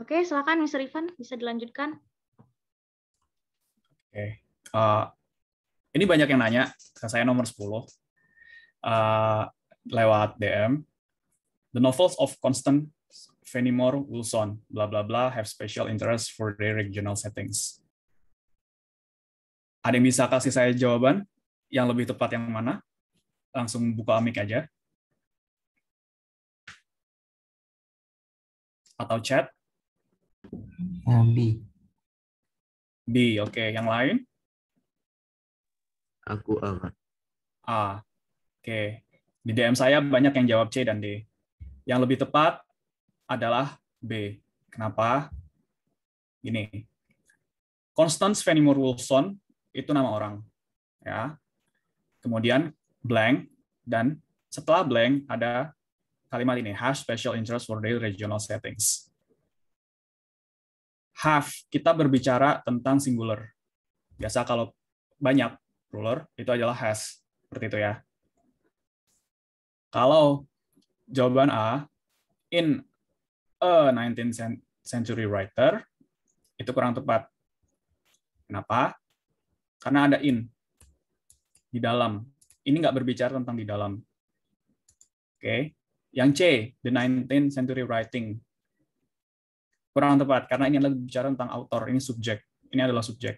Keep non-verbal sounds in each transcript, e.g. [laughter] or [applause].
Oke, silakan Mr. Ivan bisa dilanjutkan. Oke. Uh, ini banyak yang nanya ke saya nomor 10 uh, eh, lewat DM. The novels of Constant Fenimore Wilson, bla bla bla, have special interest for their regional settings. Ada yang bisa kasih saya jawaban yang lebih tepat yang mana? Langsung buka mic aja. Atau chat. Nah, B. B, oke. Okay. Yang lain? Aku A. A, oke. Okay. Di DM saya banyak yang jawab C dan D. Yang lebih tepat adalah B. Kenapa? Ini. Constance Fenimore Wilson itu nama orang. ya. Kemudian blank dan setelah blank ada kalimat ini have special interest for their regional settings have kita berbicara tentang singular. Biasa kalau banyak ruler itu adalah has. Seperti itu ya. Kalau jawaban A in a 19th century writer itu kurang tepat. Kenapa? Karena ada in di dalam. Ini nggak berbicara tentang di dalam. Oke. Okay. Yang C, the 19th century writing kurang tepat karena ini adalah bicara tentang autor, ini subjek. Ini adalah subjek.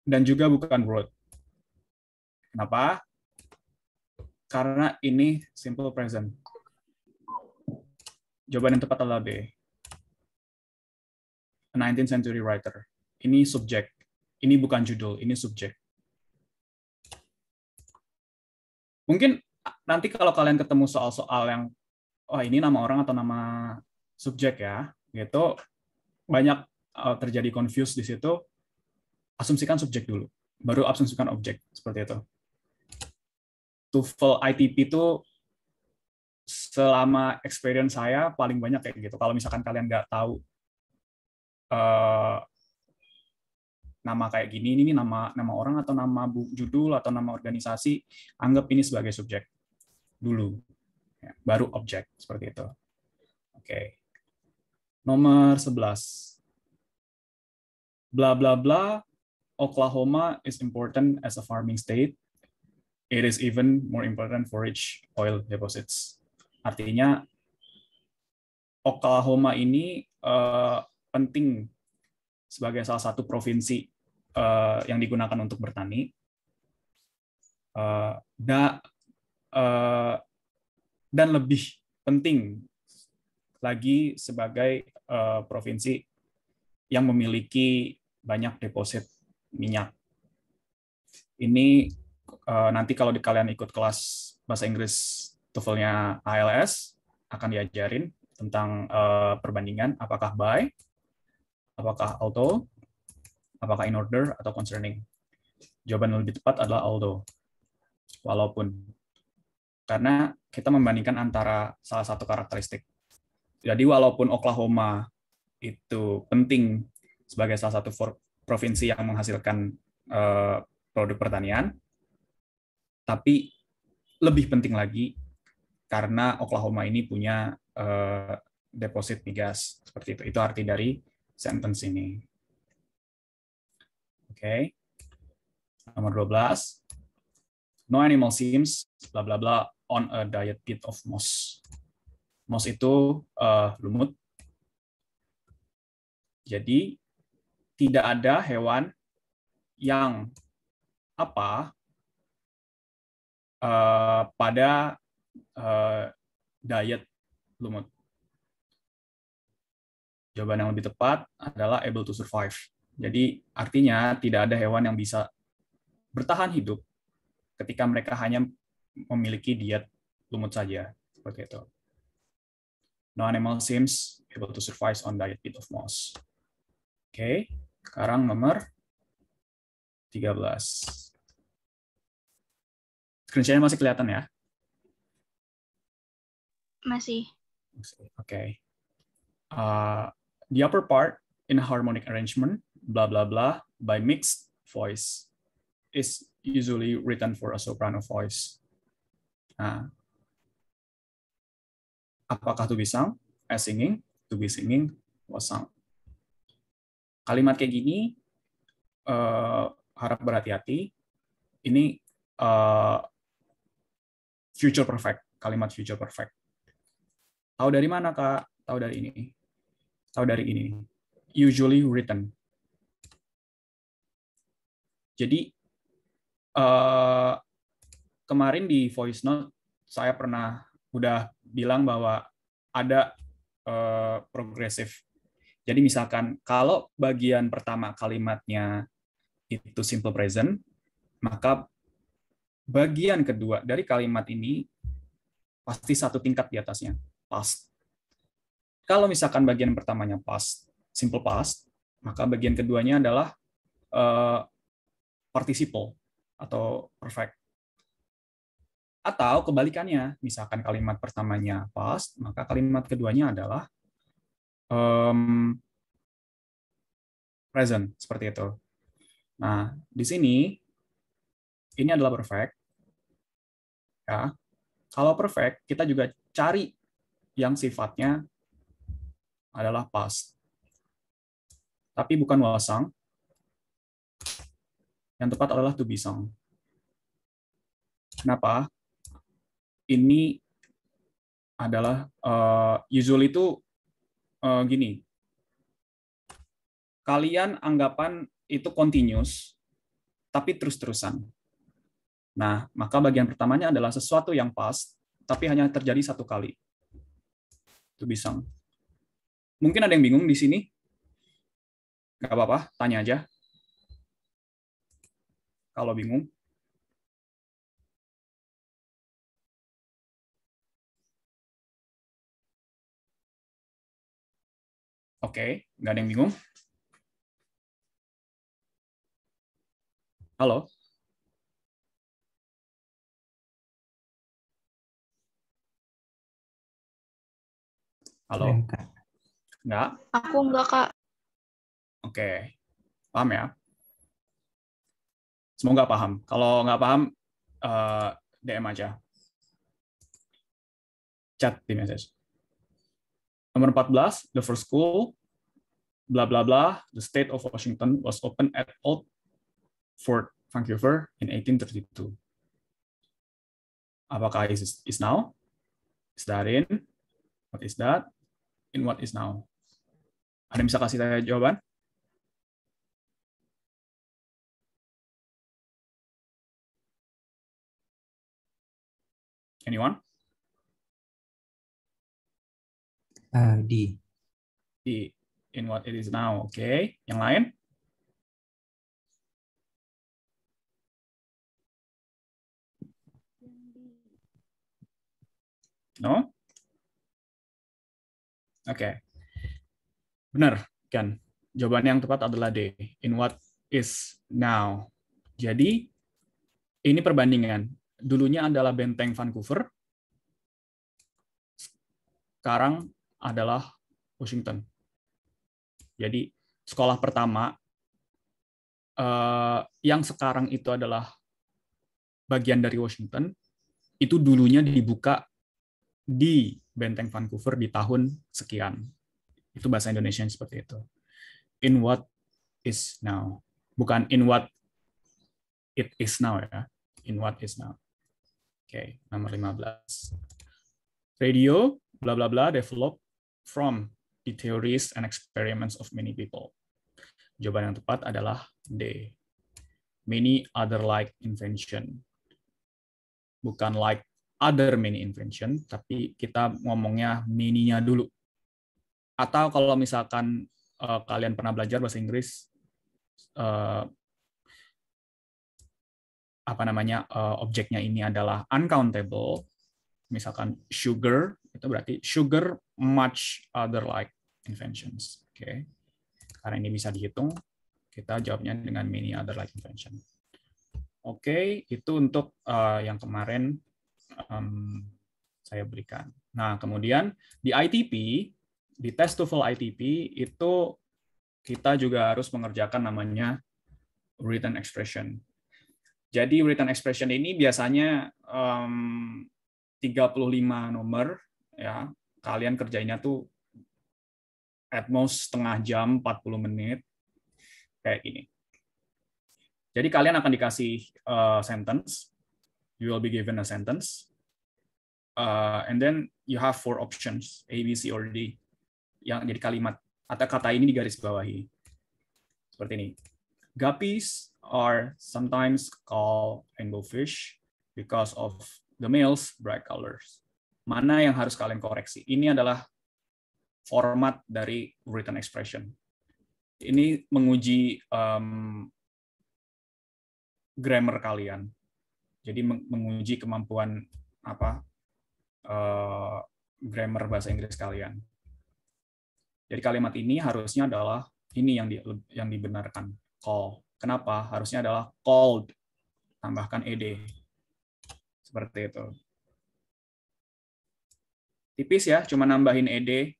Dan juga bukan word. Kenapa? Karena ini simple present. Jawaban yang tepat adalah B. A 19th century writer. Ini subjek. Ini bukan judul, ini subjek. Mungkin nanti kalau kalian ketemu soal-soal yang oh ini nama orang atau nama subjek ya gitu banyak uh, terjadi confuse di situ asumsikan subjek dulu baru asumsikan objek seperti itu TOEFL ITP itu selama experience saya paling banyak kayak gitu kalau misalkan kalian nggak tahu uh, nama kayak gini ini nama nama orang atau nama judul atau nama organisasi anggap ini sebagai subjek dulu ya, baru objek seperti itu. Oke. Nomor 11. Bla bla bla Oklahoma is important as a farming state. It is even more important for rich oil deposits. Artinya Oklahoma ini uh, penting sebagai salah satu provinsi uh, yang digunakan untuk bertani. Uh, da, uh, dan lebih penting lagi sebagai eh, provinsi yang memiliki banyak deposit minyak. Ini eh, nanti kalau di kalian ikut kelas bahasa Inggris TOEFL-nya ALS akan diajarin tentang eh, perbandingan apakah buy, apakah auto, apakah in order atau concerning. Jawaban lebih tepat adalah auto. Walaupun karena kita membandingkan antara salah satu karakteristik. Jadi walaupun Oklahoma itu penting sebagai salah satu provinsi yang menghasilkan eh, produk pertanian, tapi lebih penting lagi karena Oklahoma ini punya eh, deposit migas seperti itu. Itu arti dari sentence ini. Oke. Okay. Nomor 12. No animal seems bla bla bla on a diet kit of moss. Moss itu uh, lumut. Jadi tidak ada hewan yang apa uh, pada uh, diet lumut. Jawaban yang lebih tepat adalah able to survive. Jadi artinya tidak ada hewan yang bisa bertahan hidup ketika mereka hanya memiliki diet lumut saja seperti itu. No animal seems able to survive on diet bit of moss. Oke, okay. sekarang nomor 13. Screenshotnya masih kelihatan ya? Masih. Oke. Okay. Uh, the upper part in a harmonic arrangement, blah blah blah, by mixed voice is usually written for a soprano voice. Nah, apakah to be sung, as singing, to be singing, was sung. Kalimat kayak gini uh, harap berhati-hati. Ini uh, future perfect, kalimat future perfect. Tahu dari mana, Kak? Tahu dari ini. Tahu dari ini. Usually written. Jadi uh, kemarin di voice note saya pernah udah bilang bahwa ada uh, progresif. Jadi misalkan kalau bagian pertama kalimatnya itu simple present, maka bagian kedua dari kalimat ini pasti satu tingkat di atasnya, past. Kalau misalkan bagian pertamanya past, simple past, maka bagian keduanya adalah uh, participle atau perfect. Atau kebalikannya, misalkan kalimat pertamanya past, maka kalimat keduanya adalah um, present, seperti itu. Nah, di sini, ini adalah perfect. Ya. Kalau perfect, kita juga cari yang sifatnya adalah past. Tapi bukan wasang. Yang tepat adalah to be song. Kenapa? ini adalah uh, eh, usually itu uh, gini. Kalian anggapan itu continuous tapi terus-terusan. Nah, maka bagian pertamanya adalah sesuatu yang past tapi hanya terjadi satu kali. Itu bisa. Mungkin ada yang bingung di sini. Gak apa-apa, tanya aja. Kalau bingung. Oke, okay. nggak ada yang bingung? Halo? Halo? Nggak? Aku nggak, Kak. Oke, okay. paham ya? Semoga paham. Kalau nggak paham, eh, DM aja. Chat di message. Nomor 14, the first school, bla bla bla, the state of Washington was opened at Old Fort Vancouver in 1832. Apakah is, is now? Is that in? What is that? In what is now? Ada yang bisa kasih saya jawaban? Anyone? D. Eh, D. in what it is now, oke. Okay. Yang lain? No? Oke. Okay. Benar, kan? Jawaban yang tepat adalah D. In what is now. Jadi, ini perbandingan. Dulunya adalah benteng Vancouver, sekarang adalah Washington. Jadi sekolah pertama eh, yang sekarang itu adalah bagian dari Washington itu dulunya dibuka di Benteng Vancouver di tahun sekian. Itu bahasa Indonesia seperti itu. In what is now. Bukan in what it is now ya. In what is now. Oke, okay, nomor 15. Radio bla bla bla develop from the theories and experiments of many people? Jawaban yang tepat adalah D. Many other like invention. Bukan like other many invention, tapi kita ngomongnya many dulu. Atau kalau misalkan uh, kalian pernah belajar bahasa Inggris, uh, apa namanya uh, objeknya ini adalah uncountable, misalkan sugar itu berarti sugar much other like inventions. Oke. Okay. Karena ini bisa dihitung, kita jawabnya dengan many other like invention. Oke, okay, itu untuk uh, yang kemarin um, saya berikan. Nah, kemudian di ITP, di test TOEFL ITP itu kita juga harus mengerjakan namanya written expression. Jadi written expression ini biasanya um, 35 nomor ya kalian kerjainnya tuh at most setengah jam 40 menit kayak gini jadi kalian akan dikasih uh, sentence you will be given a sentence uh, and then you have four options A B C or D yang jadi kalimat atau kata ini digarisbawahi bawahi seperti ini guppies are sometimes called anglefish because of The males, bright colors. Mana yang harus kalian koreksi? Ini adalah format dari written expression. Ini menguji um, grammar kalian. Jadi menguji kemampuan apa uh, grammar bahasa Inggris kalian. Jadi kalimat ini harusnya adalah ini yang di, yang dibenarkan call. Kenapa? Harusnya adalah called. Tambahkan ed seperti itu. Tipis ya, cuma nambahin ed.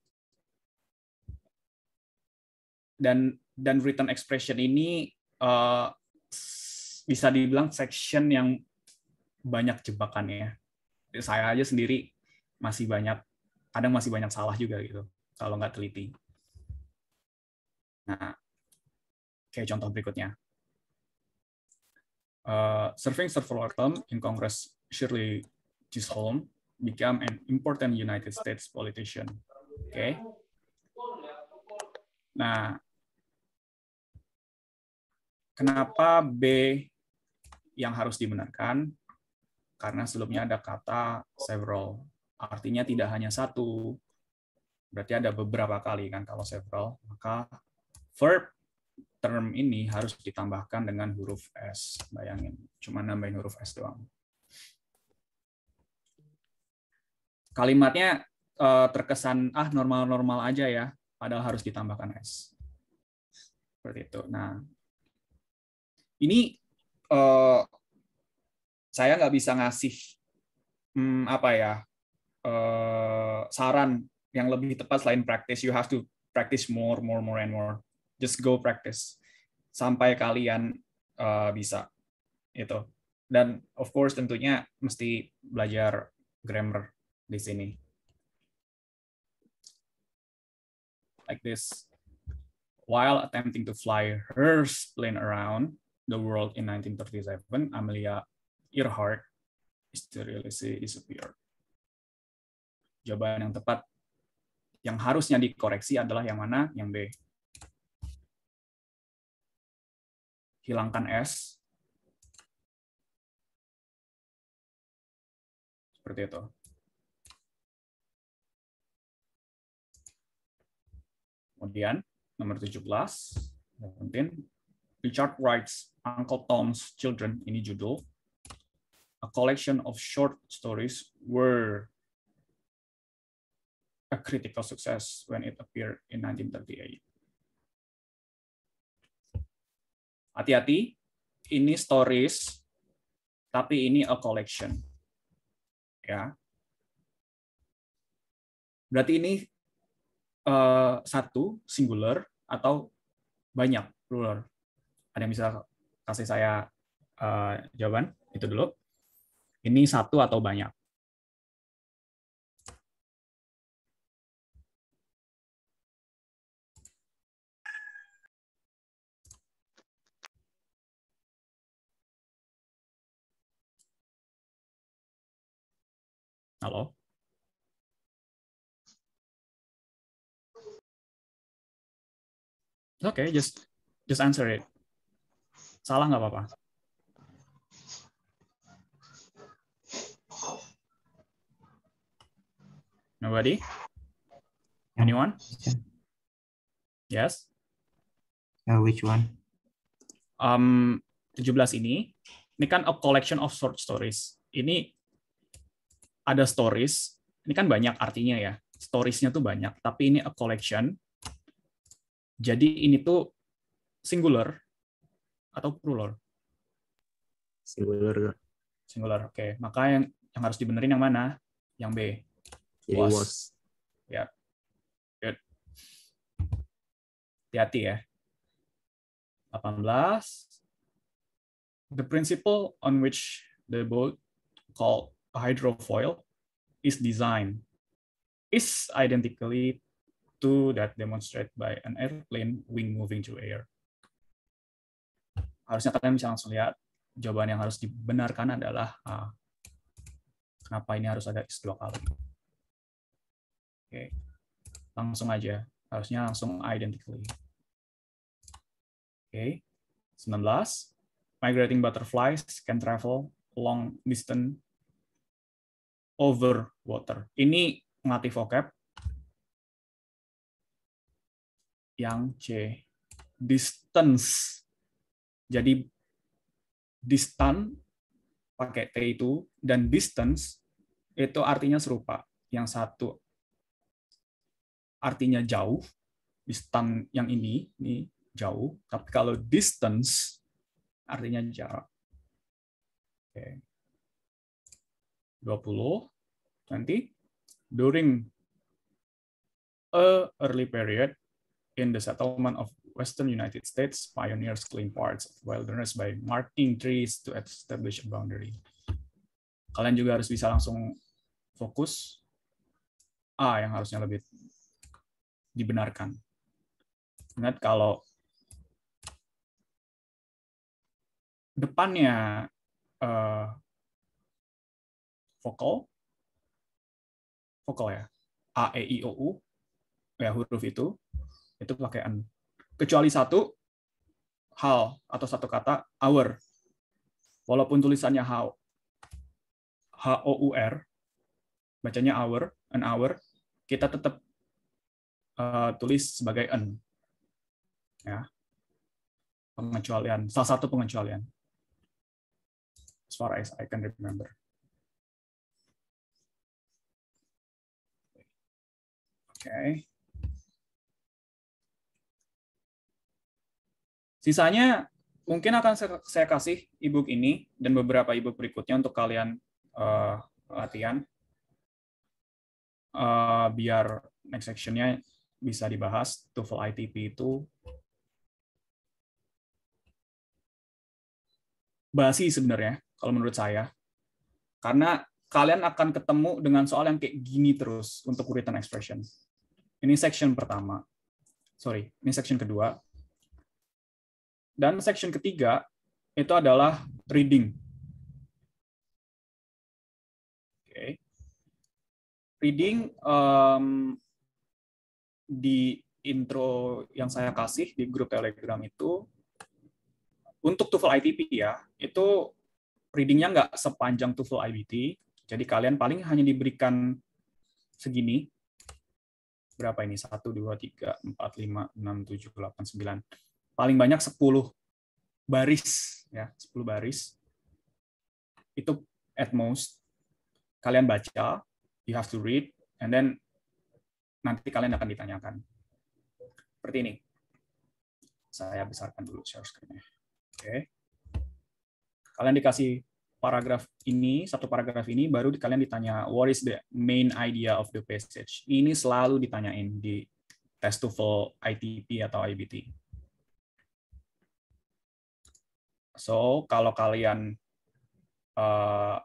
Dan dan written expression ini uh, bisa dibilang section yang banyak jebakannya. Saya aja sendiri masih banyak, kadang masih banyak salah juga gitu kalau nggak teliti. Nah, kayak contoh berikutnya. Uh, eh, serving server term in Congress Shirley Chisholm became an important United States politician. Oke. Okay. Nah, kenapa B yang harus dibenarkan? Karena sebelumnya ada kata several. Artinya tidak hanya satu. Berarti ada beberapa kali kan kalau several, maka verb term ini harus ditambahkan dengan huruf S. Bayangin, cuma nambahin huruf S doang. kalimatnya uh, terkesan ah normal-normal aja ya, padahal harus ditambahkan s. Seperti itu. Nah, ini uh, saya nggak bisa ngasih hmm, apa ya uh, saran yang lebih tepat selain practice. You have to practice more, more, more, and more. Just go practice sampai kalian uh, bisa itu. Dan of course tentunya mesti belajar grammar di sini. Like this. While attempting to fly her plane around the world in 1937, Amelia Earhart mysteriously disappeared Jawaban yang tepat yang harusnya dikoreksi adalah yang mana? Yang B. Hilangkan S. Seperti itu. Kemudian nomor 17, mungkin Richard Wright's Uncle Tom's Children, ini judul, a collection of short stories were a critical success when it appeared in 1938. Hati-hati, ini stories, tapi ini a collection. Ya. Berarti ini Eh, satu singular atau banyak plural. Ada yang bisa kasih saya uh, jawaban itu dulu. Ini satu atau banyak. Halo. okay, just just answer it. Salah nggak apa-apa. Nobody? Anyone? Yes. Uh, which one? Um, 17 ini. Ini kan a collection of short stories. Ini ada stories. Ini kan banyak artinya ya. Storiesnya tuh banyak. Tapi ini a collection jadi ini tuh singular atau plural? Singular. Singular. Oke, okay. maka yang yang harus dibenerin yang mana? Yang B. Jadi was. was. Ya. Yeah. Good. Hati-hati ya. 18. The principle on which the boat called hydrofoil is designed is identically two that demonstrate by an airplane wing moving through air. Harusnya kalian bisa langsung lihat jawaban yang harus dibenarkan adalah uh, kenapa ini harus ada is dua kali. Oke, langsung aja. Harusnya langsung identically. Oke, 19. Migrating butterflies can travel long distance over water. Ini ngelatih vocab yang C. Distance. Jadi distance pakai T itu dan distance itu artinya serupa. Yang satu artinya jauh, distance yang ini, ini jauh. Tapi kalau distance artinya jarak. Oke. 20 nanti during a early period in the settlement of Western United States, pioneers claim parts of wilderness by marking trees to establish a boundary. Kalian juga harus bisa langsung fokus A yang harusnya lebih dibenarkan. Ingat kalau depannya uh, vokal, vokal ya, A, E, I, O, U, ya huruf itu, itu pakai an. Kecuali satu hal atau satu kata hour Walaupun tulisannya how, h o u r, bacanya hour, an hour, kita tetap uh, eh, tulis sebagai an. Ya. Pengecualian, salah satu pengecualian. As far as I can remember. Okay. Sisanya mungkin akan saya kasih ebook ini dan beberapa ebook berikutnya untuk kalian uh, latihan uh, biar next sectionnya bisa dibahas TOEFL ITP itu basi sebenarnya kalau menurut saya karena kalian akan ketemu dengan soal yang kayak gini terus untuk written expression ini section pertama sorry ini section kedua dan section ketiga itu adalah reading. Oke. Okay. Reading um, di intro yang saya kasih di grup Telegram itu untuk TOEFL ITP ya, itu readingnya nggak sepanjang TOEFL IBT. Jadi kalian paling hanya diberikan segini. Berapa ini? satu dua tiga empat lima enam tujuh delapan sembilan paling banyak 10 baris ya, 10 baris. Itu at most kalian baca, you have to read and then nanti kalian akan ditanyakan. Seperti ini. Saya besarkan dulu share screen-nya. Oke. Okay. Kalian dikasih paragraf ini, satu paragraf ini, baru kalian ditanya, what is the main idea of the passage? Ini selalu ditanyain di to TOEFL ITP atau IBT. So kalau kalian uh,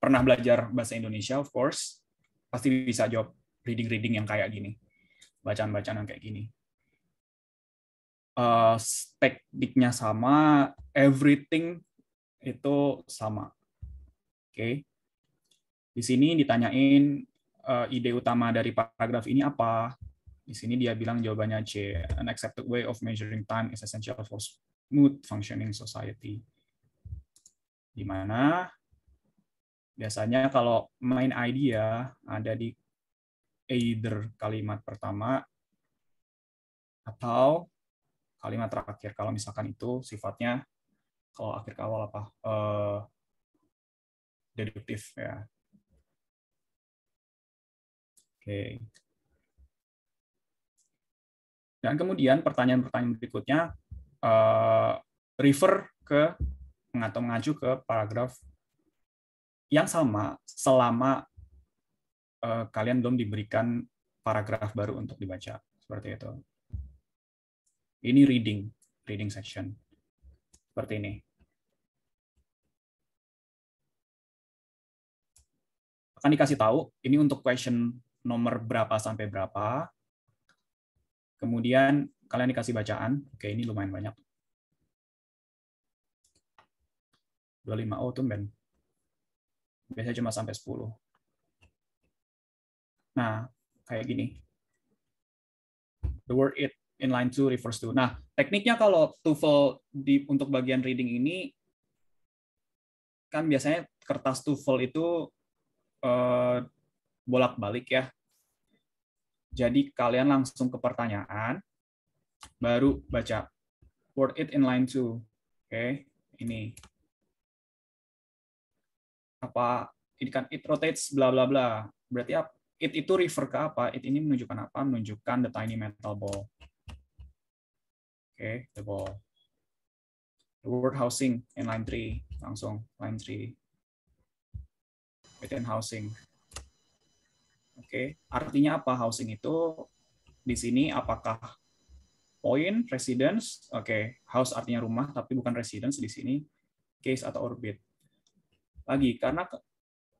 pernah belajar bahasa Indonesia, of course, pasti bisa jawab reading-reading yang kayak gini, bacaan-bacaan yang kayak gini. Uh, tekniknya sama, everything itu sama. Oke, okay. di sini ditanyain uh, ide utama dari paragraf ini apa? Di sini dia bilang jawabannya C. An accepted way of measuring time is essential for Smooth Functioning Society. Di mana biasanya kalau main idea ada di either kalimat pertama atau kalimat terakhir. Kalau misalkan itu sifatnya kalau akhir ke awal apa uh, deduktif ya. Oke. Okay. Dan kemudian pertanyaan-pertanyaan berikutnya uh, refer ke atau mengacu ke paragraf yang sama selama uh, kalian belum diberikan paragraf baru untuk dibaca seperti itu. Ini reading, reading section seperti ini. Akan dikasih tahu ini untuk question nomor berapa sampai berapa, Kemudian kalian dikasih bacaan. Oke, ini lumayan banyak. 25. Oh, tumben. Biasanya cuma sampai 10. Nah, kayak gini. The word it in line 2 refers to. Nah, tekniknya kalau TOEFL di untuk bagian reading ini kan biasanya kertas TOEFL itu uh, bolak-balik ya. Jadi kalian langsung ke pertanyaan, baru baca word it in line 2. Oke, okay. ini. Apa ini kan it rotates bla bla bla. Berarti apa? It itu refer ke apa? It ini menunjukkan apa? Menunjukkan the tiny metal ball. Oke, okay, the ball. The word housing in line 3 langsung line 3. Within housing. Oke, okay. artinya apa housing itu di sini apakah point residence? Oke, okay. house artinya rumah tapi bukan residence di sini case atau orbit. Lagi karena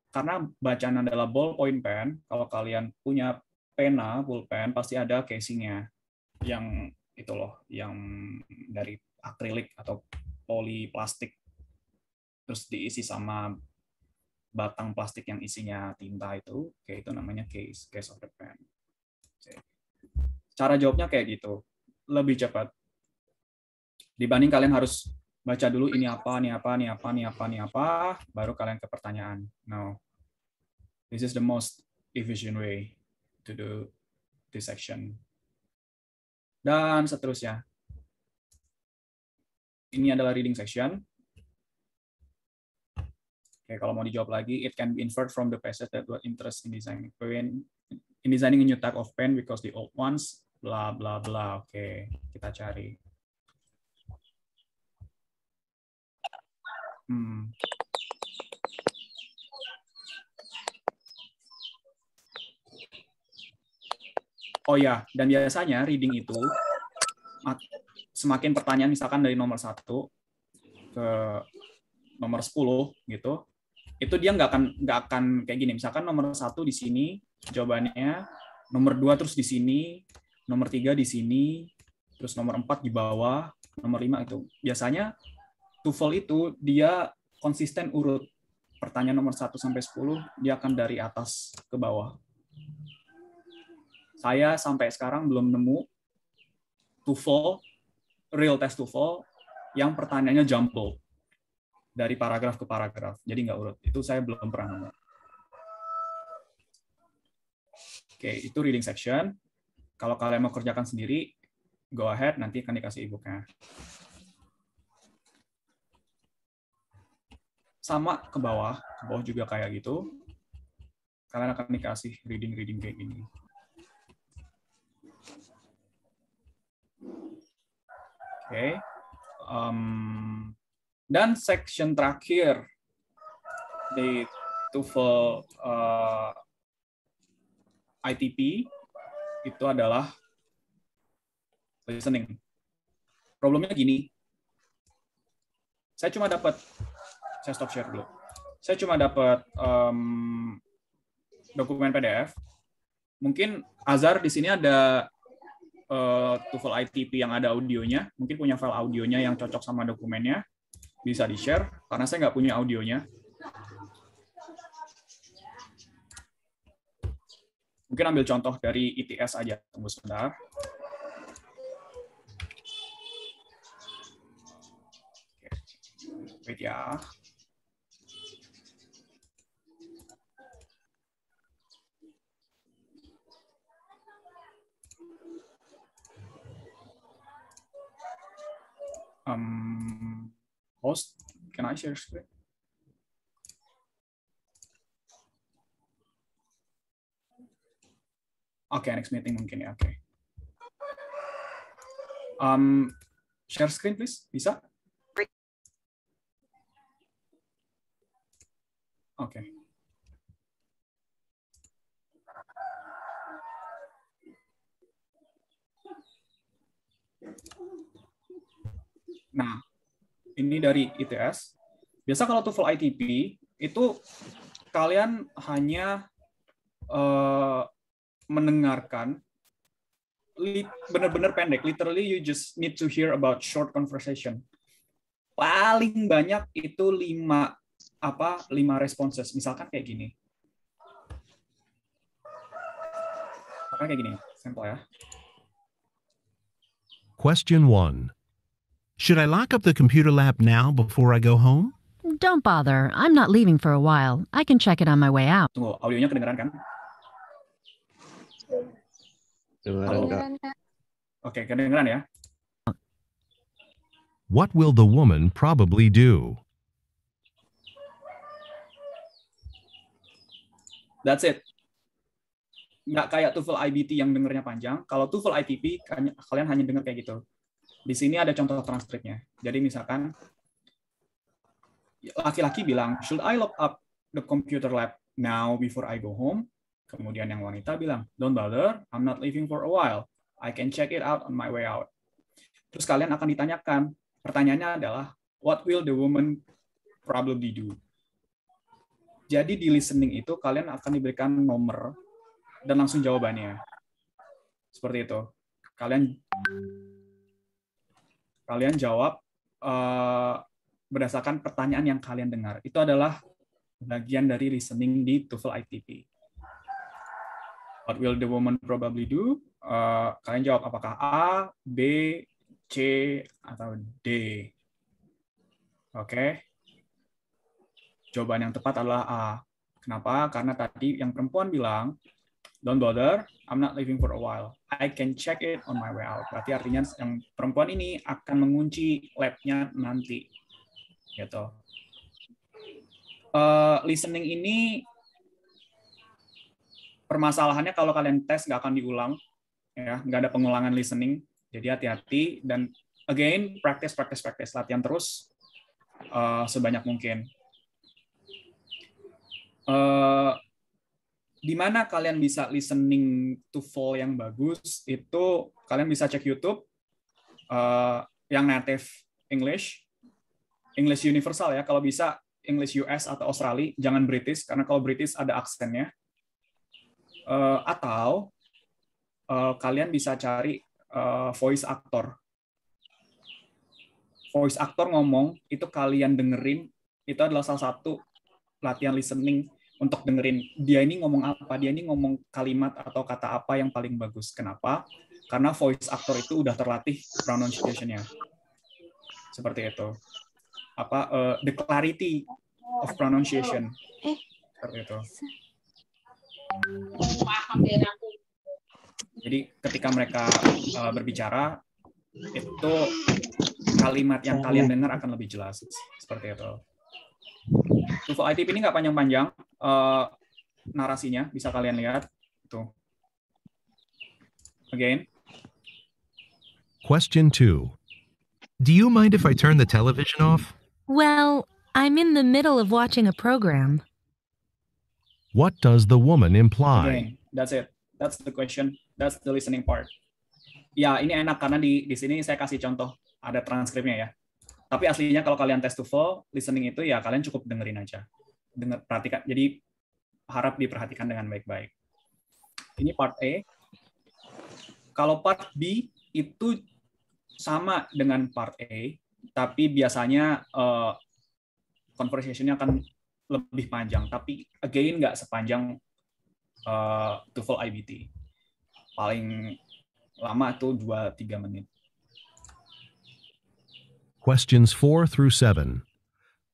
karena bacaan adalah ballpoint pen, kalau kalian punya pena, pen pasti ada casingnya yang itu loh, yang dari akrilik atau poli plastik terus diisi sama batang plastik yang isinya tinta itu, kayak itu namanya case, case of the pen. Cara jawabnya kayak gitu, lebih cepat. Dibanding kalian harus baca dulu ini apa, ini apa, ini apa, ini apa, ini apa, baru kalian ke pertanyaan. No, this is the most efficient way to do this section. Dan seterusnya. Ini adalah reading section. Okay, kalau mau dijawab lagi, it can be inferred from the passage that were interest in designing pen, in designing a new type of pen because the old ones bla bla bla. Oke, okay, kita cari. Hmm. Oh ya, dan biasanya reading itu semakin pertanyaan misalkan dari nomor satu ke nomor 10 gitu, itu dia nggak akan nggak akan kayak gini misalkan nomor satu di sini jawabannya nomor dua terus di sini nomor tiga di sini terus nomor empat di bawah nomor lima itu biasanya tuval itu dia konsisten urut pertanyaan nomor satu sampai sepuluh dia akan dari atas ke bawah. Saya sampai sekarang belum nemu TOEFL real test TOEFL yang pertanyaannya jumble dari paragraf ke paragraf. Jadi nggak urut. Itu saya belum pernah. Oke, itu reading section. Kalau kalian mau kerjakan sendiri, go ahead, nanti akan dikasih e Sama ke bawah, ke bawah juga kayak gitu. Kalian akan dikasih reading-reading kayak gini. Oke. Okay. Um, dan section terakhir di TOEFL uh, eh, ITP itu adalah listening. Problemnya gini, saya cuma dapat, saya stop share dulu. Saya cuma dapat um, dokumen PDF. Mungkin Azar di sini ada uh, TOEFL ITP yang ada audionya, mungkin punya file audionya yang cocok sama dokumennya bisa di-share karena saya nggak punya audionya. Mungkin ambil contoh dari ITS aja. Tunggu sebentar. Wait ya. share screen. Oke, okay, next meeting mungkin ya. Oke. Okay. Um, share screen please, bisa? Oke. Okay. Nah, ini dari ITS. Biasa kalau TOEFL ITP itu kalian hanya uh, mendengarkan benar-benar pendek. Literally you just need to hear about short conversation. Paling banyak itu lima apa lima responses. Misalkan kayak gini. Misalkan kayak gini, sampel ya. Question one. Should I lock up the computer lab now before I go home? don't bother. I'm not leaving for a while. I can check it on my way out. Tunggu, audionya kedengeran kan? Oke, okay, kedengeran ya. What will the woman probably do? That's it. Nggak kayak TOEFL IBT yang dengernya panjang. Kalau TOEFL ITP, kalian hanya dengar kayak gitu. Di sini ada contoh transkripnya. Jadi misalkan laki-laki bilang, should I lock up the computer lab now before I go home? Kemudian yang wanita bilang, don't bother, I'm not leaving for a while. I can check it out on my way out. Terus kalian akan ditanyakan, pertanyaannya adalah, what will the woman probably do? Jadi di listening itu kalian akan diberikan nomor dan langsung jawabannya. Seperti itu. Kalian kalian jawab uh, berdasarkan pertanyaan yang kalian dengar. Itu adalah bagian dari listening di TOEFL ITP. What will the woman probably do? Uh, kalian jawab apakah A, B, C, atau D. Oke. Okay. Jawaban yang tepat adalah A. Kenapa? Karena tadi yang perempuan bilang, don't bother, I'm not leaving for a while. I can check it on my way out. Berarti artinya yang perempuan ini akan mengunci labnya nanti gitu. Uh, listening ini permasalahannya kalau kalian tes nggak akan diulang, ya nggak ada pengulangan listening. Jadi hati-hati dan again practice practice practice latihan terus uh, sebanyak mungkin. Uh, di mana kalian bisa listening to full yang bagus itu kalian bisa cek YouTube uh, yang native English English universal ya, kalau bisa English US atau Australia, jangan British karena kalau British ada aksennya. Uh, atau uh, kalian bisa cari uh, voice actor. Voice actor ngomong itu kalian dengerin itu adalah salah satu latihan listening untuk dengerin dia ini ngomong apa, dia ini ngomong kalimat atau kata apa yang paling bagus. Kenapa? Karena voice actor itu udah terlatih pronunciationnya Seperti itu apa uh, the clarity of pronunciation. Eh. Seperti itu. Jadi ketika mereka uh, berbicara itu kalimat yang kalian dengar akan lebih jelas seperti itu. Info ITP ini nggak panjang-panjang uh, narasinya bisa kalian lihat tuh. Again. Question two. Do you mind if I turn the television off? Well, I'm in the middle of watching a program. What does the woman imply? Okay, that's it. That's the question. That's the listening part. Ya, ini enak karena di di sini saya kasih contoh ada transkripnya ya. Tapi aslinya kalau kalian tes TOEFL, listening itu ya kalian cukup dengerin aja. Dengar perhatikan. Jadi harap diperhatikan dengan baik-baik. Ini part A. Kalau part B itu sama dengan part A, tapi biasanya uh, conversationnya akan lebih panjang. Tapi again nggak sepanjang uh, TOEFL IBT. Paling lama itu 2-3 menit. Questions 4 through 7.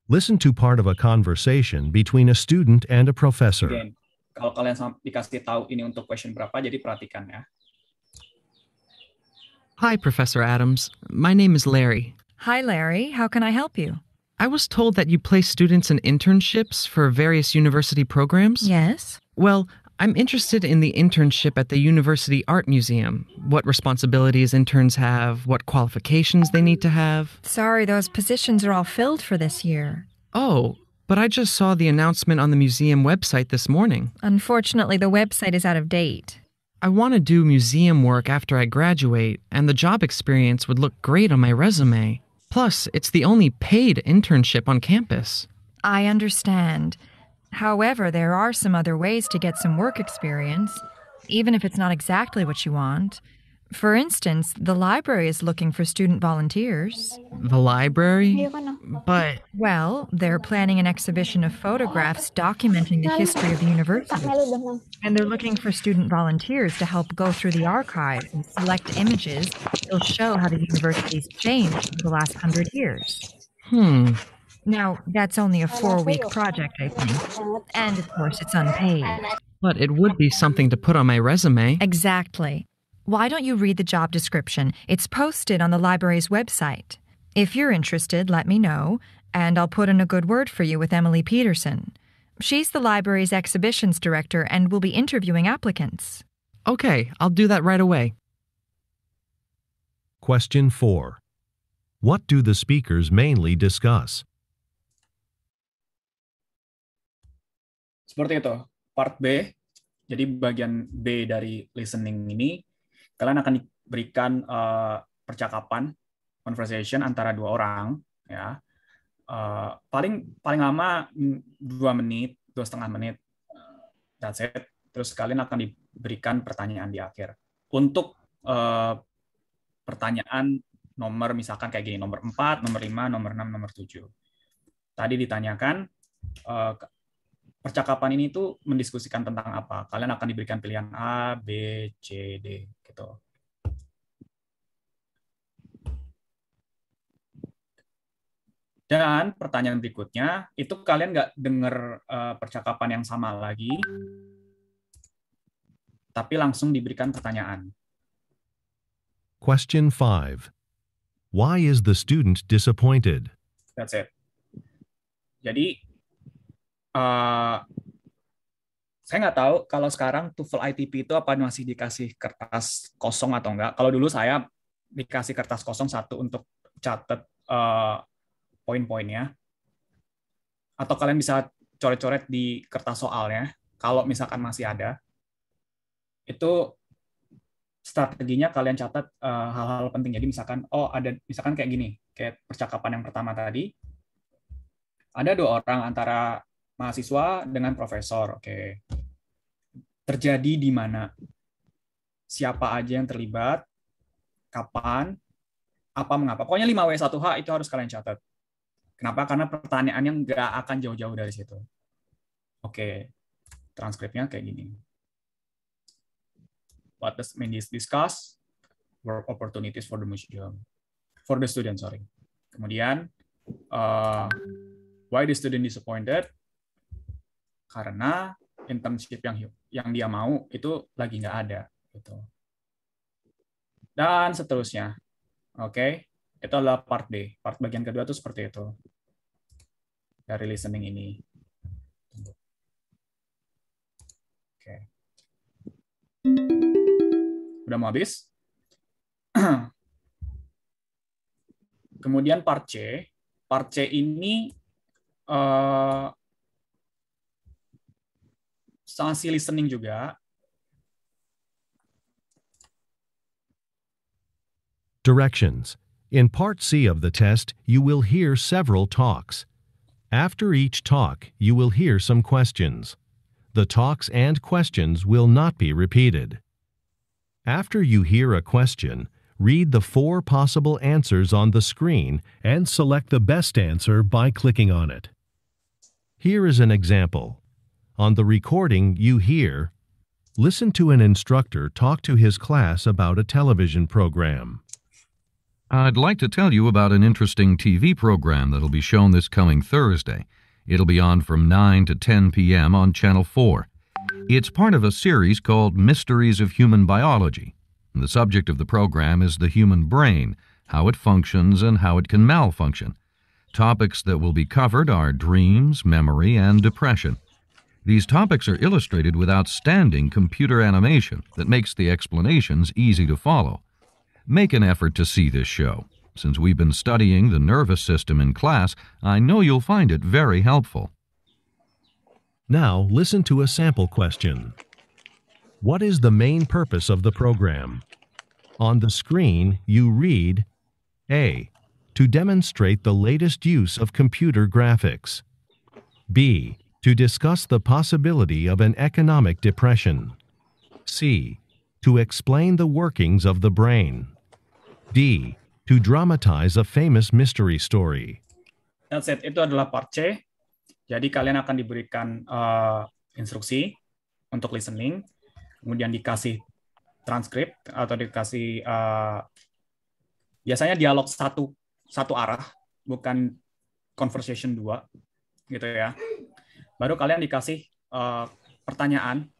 Listen to part of a conversation between a student and a professor. Again, kalau kalian dikasih tahu ini untuk question berapa, jadi perhatikan ya. Hi, Professor Adams. My name is Larry. Hi, Larry. How can I help you? I was told that you place students in internships for various university programs. Yes. Well, I'm interested in the internship at the University Art Museum. What responsibilities interns have, what qualifications they need to have. Sorry, those positions are all filled for this year. Oh, but I just saw the announcement on the museum website this morning. Unfortunately, the website is out of date. I want to do museum work after I graduate, and the job experience would look great on my resume. Plus, it's the only paid internship on campus. I understand. However, there are some other ways to get some work experience, even if it's not exactly what you want. For instance, the library is looking for student volunteers. The library? But. Well, they're planning an exhibition of photographs documenting the history of the university. And they're looking for student volunteers to help go through the archives and select images that'll show how the university's changed over the last hundred years. Hmm. Now, that's only a four week project, I think. And of course, it's unpaid. But it would be something to put on my resume. Exactly. Why don't you read the job description? It's posted on the library's website. If you're interested, let me know, and I'll put in a good word for you with Emily Peterson. She's the library's exhibitions director and will be interviewing applicants. Okay, I'll do that right away. Question 4. What do the speakers mainly discuss? Seperti itu, part B. Jadi bagian B dari listening ini kalian akan diberikan uh, percakapan conversation antara dua orang ya uh, paling paling lama dua menit dua setengah menit that's it terus kalian akan diberikan pertanyaan di akhir untuk uh, pertanyaan nomor misalkan kayak gini nomor empat nomor lima nomor enam nomor tujuh Tadi ditanyakan uh, percakapan ini tuh mendiskusikan tentang apa. Kalian akan diberikan pilihan A, B, C, D gitu. Dan pertanyaan berikutnya, itu kalian nggak dengar uh, eh, percakapan yang sama lagi, tapi langsung diberikan pertanyaan. Question 5. Why is the student disappointed? That's it. Jadi uh, saya nggak tahu kalau sekarang TOEFL ITP itu apa masih dikasih kertas kosong atau enggak. Kalau dulu saya dikasih kertas kosong satu untuk catat uh, poin-poinnya. Atau kalian bisa coret-coret di kertas soalnya. Kalau misalkan masih ada, itu strateginya kalian catat eh, hal-hal uh, penting. Jadi misalkan, oh ada misalkan kayak gini, kayak percakapan yang pertama tadi, ada dua orang antara mahasiswa dengan profesor. Oke. Terjadi di mana? Siapa aja yang terlibat? Kapan? Apa mengapa? Pokoknya 5W1H itu harus kalian catat. Kenapa? Karena pertanyaan yang nggak akan jauh-jauh dari situ. Oke. Transkripnya kayak gini. What does Mendes discuss? Work opportunities for the museum. For the student, sorry. Kemudian, uh, why the student disappointed? karena internship yang yang dia mau itu lagi nggak ada gitu dan seterusnya oke okay? itu adalah part D part bagian kedua itu seperti itu dari listening ini oke okay. udah mau habis [clears throat] kemudian part C part C ini uh, sanksi listening juga. Directions. In Part C of the test, you will hear several talks. After each talk, you will hear some questions. The talks and questions will not be repeated. After you hear a question, read the four possible answers on the screen and select the best answer by clicking on it. Here is an example. On the recording, you hear Listen to an instructor talk to his class about a television program. I'd like to tell you about an interesting TV program that'll be shown this coming Thursday. It'll be on from 9 to 10 p.m. on Channel 4. It's part of a series called Mysteries of Human Biology. The subject of the program is the human brain, how it functions and how it can malfunction. Topics that will be covered are dreams, memory, and depression. These topics are illustrated with outstanding computer animation that makes the explanations easy to follow. Make an effort to see this show. Since we've been studying the nervous system in class, I know you'll find it very helpful. Now listen to a sample question. What is the main purpose of the program? On the screen, you read A. To demonstrate the latest use of computer graphics. B. to discuss the possibility of an economic depression. C. To explain the workings of the brain. D. To dramatize a famous mystery story. That's it. Itu adalah part C. Jadi kalian akan diberikan uh, instruksi untuk listening, kemudian dikasih transkrip atau dikasih uh, biasanya dialog satu satu arah, bukan conversation dua, gitu ya baru kalian dikasih uh, pertanyaan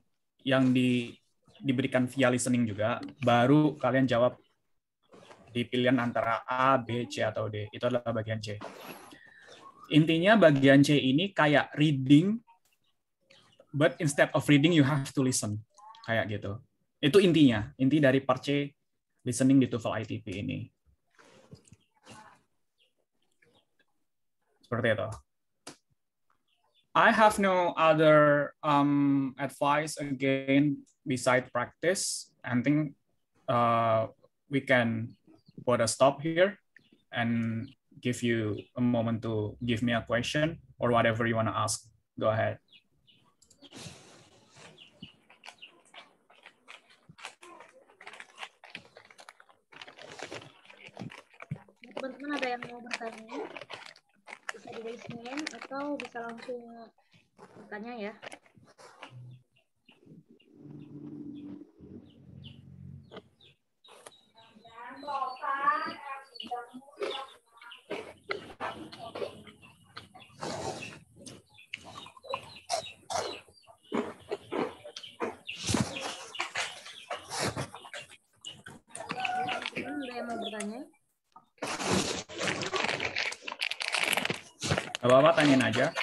yang di, diberikan via listening juga, baru kalian jawab di pilihan antara A, B, C, atau D. Itu adalah bagian C. Intinya bagian C ini kayak reading, but instead of reading you have to listen. Kayak gitu. Itu intinya. Inti dari part C listening di TOEFL ITP ini. Seperti itu. I have no other um, advice again beside practice. I think uh, we can put a stop here and give you a moment to give me a question or whatever you want to ask. Go ahead. teman-teman ada yang mau bertanya? bisa di basement atau bisa langsung bertanya ya. Hmm, ada yang mau bertanya? Gak apa-apa, tanyain aja.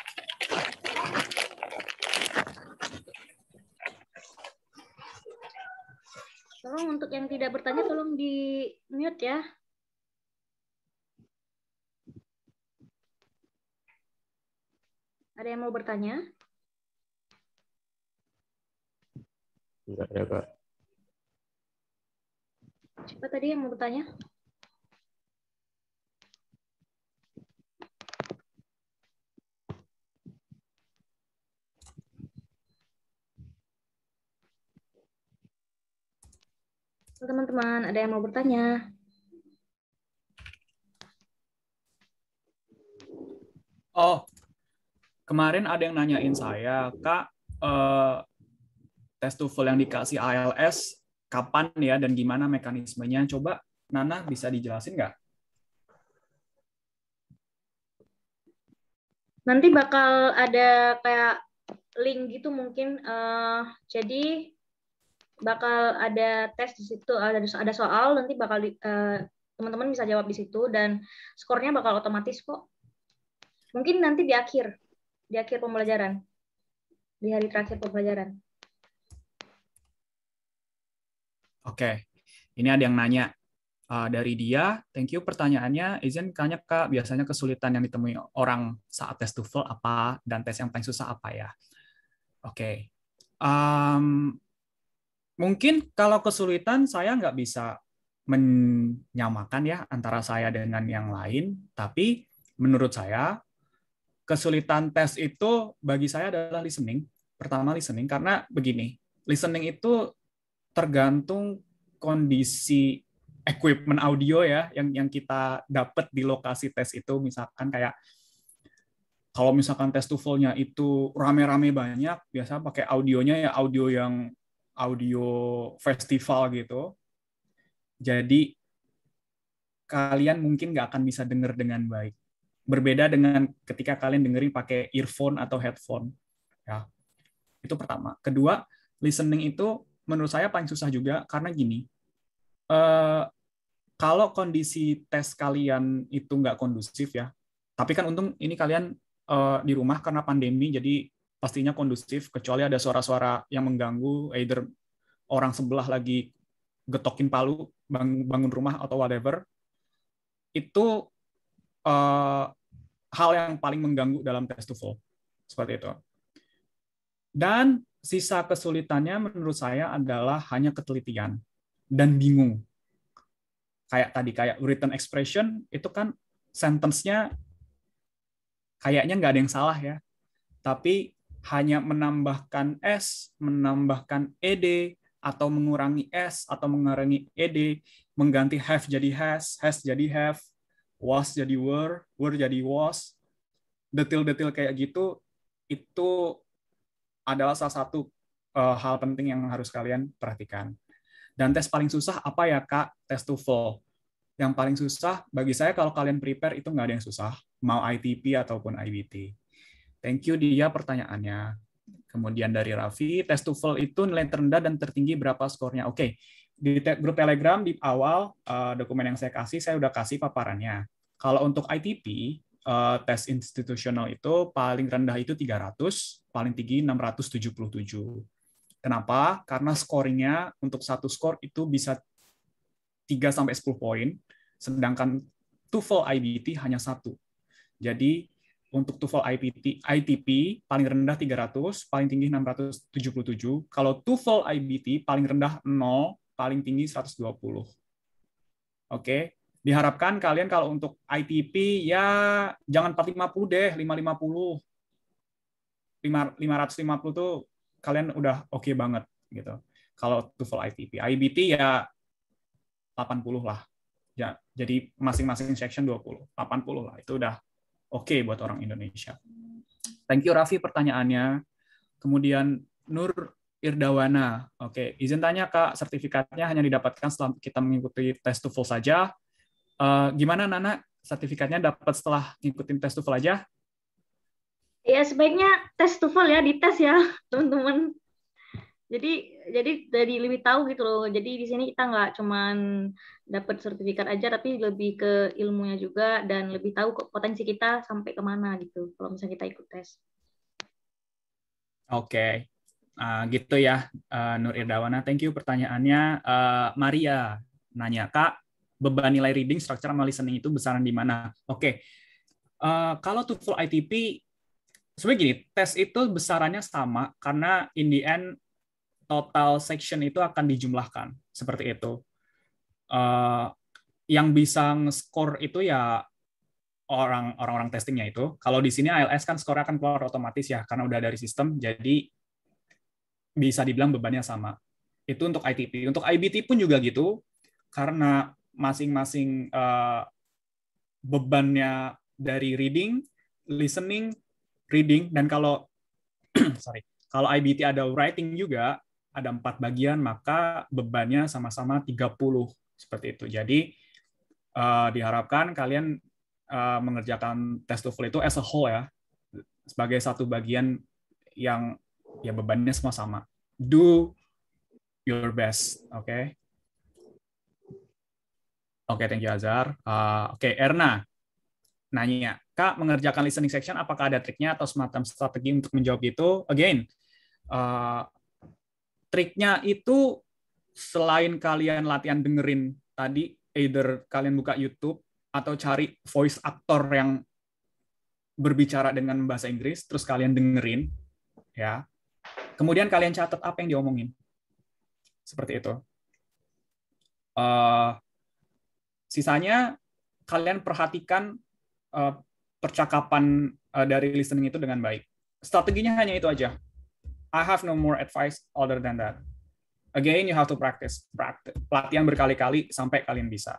Tolong untuk yang tidak bertanya, tolong di mute ya. Ada yang mau bertanya? Enggak ya, Kak. Siapa tadi yang mau bertanya? teman-teman? Ada yang mau bertanya? Oh, kemarin ada yang nanyain saya, Kak, eh, tes TOEFL yang dikasih ALS kapan ya dan gimana mekanismenya? Coba Nana bisa dijelasin nggak? Nanti bakal ada kayak link gitu mungkin. Uh, jadi bakal ada tes di situ, ada ada soal nanti bakal eh, teman-teman bisa jawab di situ dan skornya bakal otomatis kok. Mungkin nanti di akhir, di akhir pembelajaran, di hari terakhir pembelajaran. Oke, ini ada yang nanya uh, dari dia. Thank you pertanyaannya. Izin tanya kak, biasanya kesulitan yang ditemui orang saat tes TOEFL apa dan tes yang paling susah apa ya? Oke, okay. um, mungkin kalau kesulitan saya nggak bisa menyamakan ya antara saya dengan yang lain, tapi menurut saya kesulitan tes itu bagi saya adalah listening. Pertama listening karena begini, listening itu tergantung kondisi equipment audio ya yang yang kita dapat di lokasi tes itu misalkan kayak kalau misalkan tes toefl itu rame-rame banyak, biasa pakai audionya ya audio yang audio festival gitu. Jadi kalian mungkin nggak akan bisa dengar dengan baik. Berbeda dengan ketika kalian dengerin pakai earphone atau headphone. Ya. Itu pertama. Kedua, listening itu menurut saya paling susah juga karena gini. Eh, kalau kondisi tes kalian itu nggak kondusif ya, tapi kan untung ini kalian eh, di rumah karena pandemi jadi pastinya kondusif kecuali ada suara-suara yang mengganggu either orang sebelah lagi getokin palu bangun, rumah atau whatever itu uh, hal yang paling mengganggu dalam test to fall seperti itu dan sisa kesulitannya menurut saya adalah hanya ketelitian dan bingung kayak tadi kayak written expression itu kan sentence-nya kayaknya nggak ada yang salah ya tapi hanya menambahkan S, menambahkan ED, atau mengurangi S, atau mengurangi ED, mengganti have jadi has, has jadi have, was jadi were, were jadi was, detail-detail kayak gitu, itu adalah salah satu uh, hal penting yang harus kalian perhatikan. Dan tes paling susah apa ya kak? Tes TOEFL. Yang paling susah bagi saya kalau kalian prepare itu nggak ada yang susah, mau ITP ataupun IBT. Thank you dia pertanyaannya. Kemudian dari Raffi, tes TOEFL itu nilai terendah dan tertinggi berapa skornya? Oke, okay. di te grup Telegram di awal uh, dokumen yang saya kasih saya udah kasih paparannya. Kalau untuk ITP, uh, eh, tes institusional itu paling rendah itu 300, paling tinggi 677. Kenapa? Karena scoringnya untuk satu skor itu bisa 3 sampai 10 poin, sedangkan TOEFL IBT hanya satu. Jadi untuk TOEFL IPT, ITP paling rendah 300, paling tinggi 677. Kalau TOEFL IBT paling rendah 0, paling tinggi 120. Oke, diharapkan kalian kalau untuk ITP ya jangan 450 deh, 550. 550 tuh kalian udah oke okay banget gitu. Kalau TOEFL ITP, IBT ya 80 lah. Ya, jadi masing-masing section 20, 80 lah. Itu udah oke okay buat orang Indonesia. Thank you Raffi pertanyaannya. Kemudian Nur Irdawana, oke, okay. izin tanya Kak, sertifikatnya hanya didapatkan setelah kita mengikuti tes TOEFL saja. Uh, gimana Nana, sertifikatnya dapat setelah ngikutin tes TOEFL aja? Ya sebaiknya tes TOEFL ya, dites ya [laughs] teman-teman jadi jadi dari lebih tahu gitu loh jadi di sini kita nggak cuman dapat sertifikat aja tapi lebih ke ilmunya juga dan lebih tahu kok potensi kita sampai kemana gitu kalau misalnya kita ikut tes oke okay. uh, gitu ya uh, Nur Irdawana thank you pertanyaannya uh, Maria nanya kak beban nilai reading structure sama listening itu besaran di mana oke okay. uh, eh, kalau TOEFL ITP sebenarnya gini, tes itu besarannya sama karena in the end total section itu akan dijumlahkan seperti itu. Uh, yang bisa nge-score itu ya orang orang testingnya itu. Kalau di sini ALS kan skornya akan keluar otomatis ya karena udah dari sistem. Jadi bisa dibilang bebannya sama. Itu untuk ITP. Untuk IBT pun juga gitu karena masing-masing uh, bebannya dari reading, listening, reading dan kalau [clears throat] sorry, kalau IBT ada writing juga ada empat bagian, maka bebannya sama-sama 30 seperti itu. Jadi uh, diharapkan kalian uh, mengerjakan tes TOEFL itu as a whole ya, sebagai satu bagian yang ya bebannya sama sama. Do your best, oke? Okay? Oke, okay, thank you Azhar. Uh, oke, okay, Erna nanya, Kak, mengerjakan listening section apakah ada triknya atau semacam strategi untuk menjawab itu? Again, uh, triknya itu selain kalian latihan dengerin tadi either kalian buka YouTube atau cari voice actor yang berbicara dengan bahasa Inggris terus kalian dengerin ya kemudian kalian catat apa yang diomongin seperti itu uh, sisanya kalian perhatikan uh, percakapan uh, dari listening itu dengan baik strateginya hanya itu aja I have no more advice other than that. Again, you have to practice, practice. pelatihan berkali-kali sampai kalian bisa.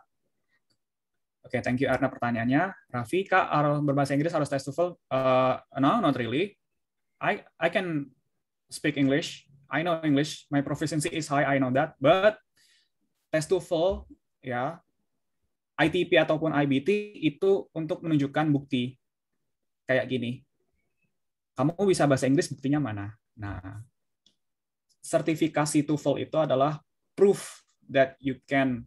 Oke, okay, thank you Arna pertanyaannya. Rafi, Kak, berbahasa Inggris harus tes TOEFL? Uh, no, not really. I I can speak English. I know English. My proficiency is high. I know that. But tes TOEFL, ya, yeah, ITP ataupun IBT itu untuk menunjukkan bukti kayak gini. Kamu bisa bahasa Inggris, buktinya mana? Nah, sertifikasi TOEFL itu adalah proof that you can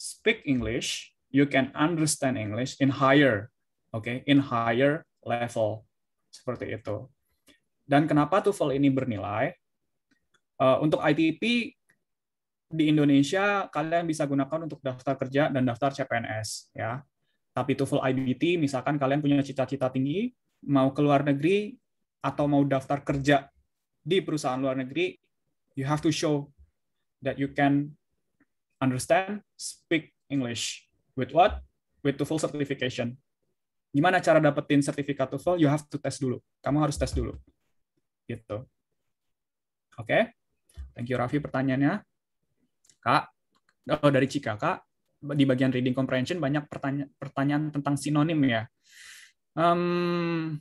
speak English, you can understand English in higher, oke, okay? in higher level seperti itu. Dan kenapa TOEFL ini bernilai? Uh, untuk ITP di Indonesia kalian bisa gunakan untuk daftar kerja dan daftar CPNS ya. Tapi TOEFL IBT misalkan kalian punya cita-cita tinggi mau ke luar negeri atau mau daftar kerja di perusahaan luar negeri, you have to show that you can understand, speak English. With what? With TOEFL certification. Gimana cara dapetin sertifikat TOEFL? You have to test dulu. Kamu harus tes dulu. Gitu. Oke. Okay? Thank you Raffi pertanyaannya. Kak, oh dari Cika, Kak, di bagian reading comprehension banyak pertanya pertanyaan tentang sinonim ya. Um,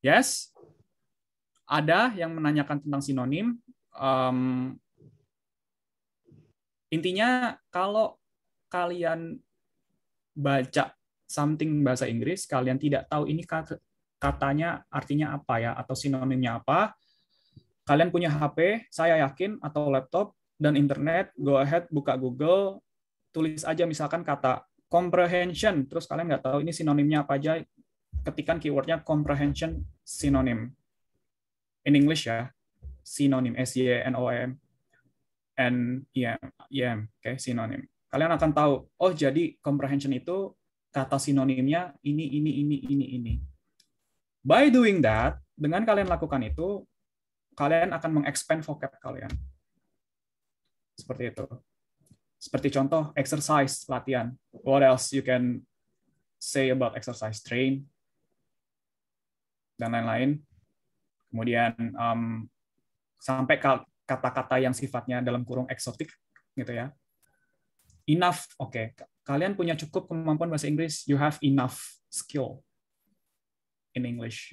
Yes? Ada yang menanyakan tentang sinonim. Um, intinya kalau kalian baca something bahasa Inggris, kalian tidak tahu ini katanya artinya apa ya atau sinonimnya apa. Kalian punya HP, saya yakin atau laptop dan internet, go ahead buka Google, tulis aja misalkan kata comprehension, terus kalian nggak tahu ini sinonimnya apa aja, ketikan keywordnya comprehension synonym. In English ya, synonym, S-Y-N-O-M, m n y m y -E okay, synonym. Kalian akan tahu, oh jadi comprehension itu kata sinonimnya ini, ini, ini, ini, ini. By doing that, dengan kalian lakukan itu, kalian akan mengexpand vocab kalian. Seperti itu. Seperti contoh, exercise, latihan. What else you can say about exercise? Train, dan lain-lain. Kemudian um, sampai kata-kata yang sifatnya dalam kurung eksotik gitu ya. Enough, oke. Okay. Kalian punya cukup kemampuan bahasa Inggris. You have enough skill in English.